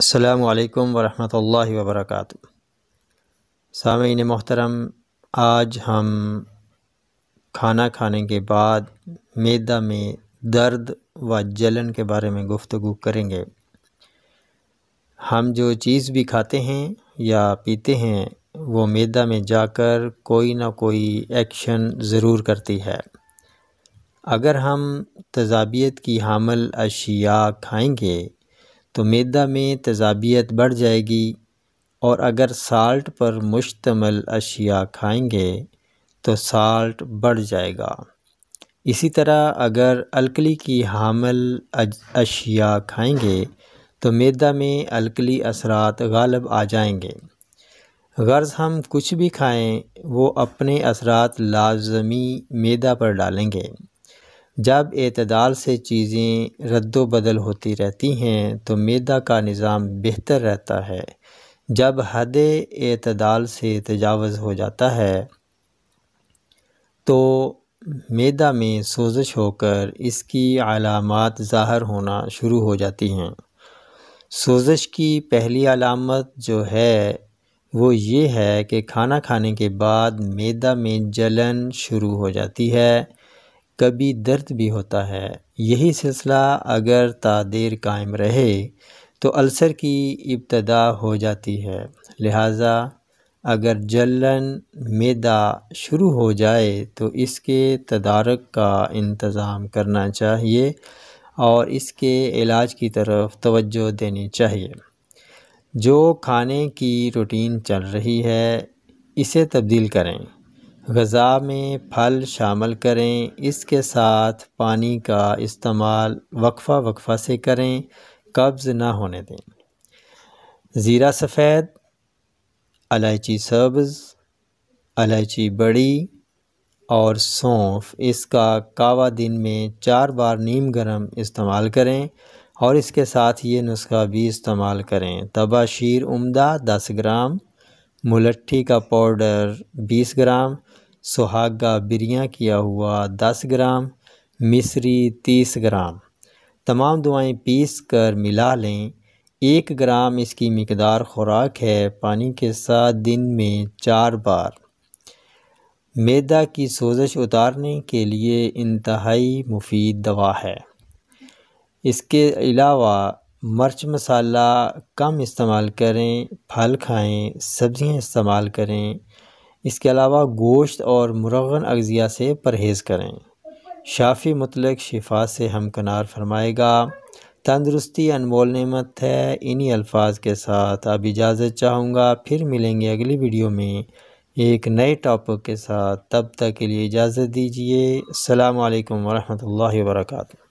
अल्लाम वरहमल वबरक सामीन मोहतरम आज हम खाना खाने के बाद मैदा में दर्द व जलन के बारे में गुफ्तु करेंगे हम जो चीज़ भी खाते हैं या पीते हैं वो मैदा में जाकर कोई ना कोई एक्शन ज़रूर करती है अगर हम तजाबियत की हामल अशिया खाएंगे तो मैदा में तजाबियत बढ़ जाएगी और अगर साल्ट पर मुश्तमल अशिया खाएंगे तो साल्ट बढ़ जाएगा इसी तरह अगर अलकली की हामल अशिया खाएंगे तो मैदा में अलकली असरात गालब आ जाएंगे गर्ज़ हम कुछ भी खाएं वो अपने असरात लाजमी मैदा पर डालेंगे जब अतदाल से चीज़ें रद्दो बदल होती रहती हैं तो मैदा का निज़ाम बेहतर रहता है जब हद अतदाल से तजावज़ हो जाता है तो मैदा में सोजश होकर इसकी अलामत ज़ाहर होना शुरू हो जाती हैं सोजश की पहली अलामत जो है वो ये है कि खाना खाने के बाद मैदा में जलन शुरू हो जाती है कभी दर्द भी होता है यही सिलसिला अगर तादेर कायम रहे तो अल्सर की इब्तदा हो जाती है लिहाजा अगर जलन मैदा शुरू हो जाए तो इसके तदारक का इंतज़ाम करना चाहिए और इसके इलाज की तरफ तवज्जो देनी चाहिए जो खाने की रूटीन चल रही है इसे तब्दील करें गज़ा में फल शामिल करें इसके साथ पानी का इस्तेमाल वक्फ़ा वक्फ़ा से करें कब्ज़ ना होने दें ज़ीरा सफ़ेद इलायची सब्ज़ इलायची बड़ी और सौंफ इसका कावा दिन में चार बार नीम गरम इस्तेमाल करें और इसके साथ ये नुस्खा भी इस्तेमाल करें तबाशीर उम्दा दस ग्राम मुलट्ठी का पाउडर 20 ग्राम सुहागा बिरिया किया हुआ 10 ग्राम मिश्री 30 ग्राम तमाम दवाएं पीस कर मिला लें एक ग्राम इसकी मकदार ख़ुराक है पानी के साथ दिन में चार बार मैदा की सोजश उतारने के लिए इंतहाई मुफीद दवा है इसके अलावा मर्च मसाला कम इस्तेमाल करें फल खाएं सब्ज़ियाँ इस्तेमाल करें इसके अलावा गोश्त और मुरगन अज्ज़िया से परहेज़ करें शाफ़ी मतलब शिफा से हमकनार फरमाएगा तंदरुस्ती अनमोल नमत है इन्हीं अल्फाज के साथ अब इजाज़त चाहूँगा फिर मिलेंगे अगली वीडियो में एक नए टॉपिक के साथ तब तक के लिए इजाज़त दीजिए अल्लाम वरहमल वर्का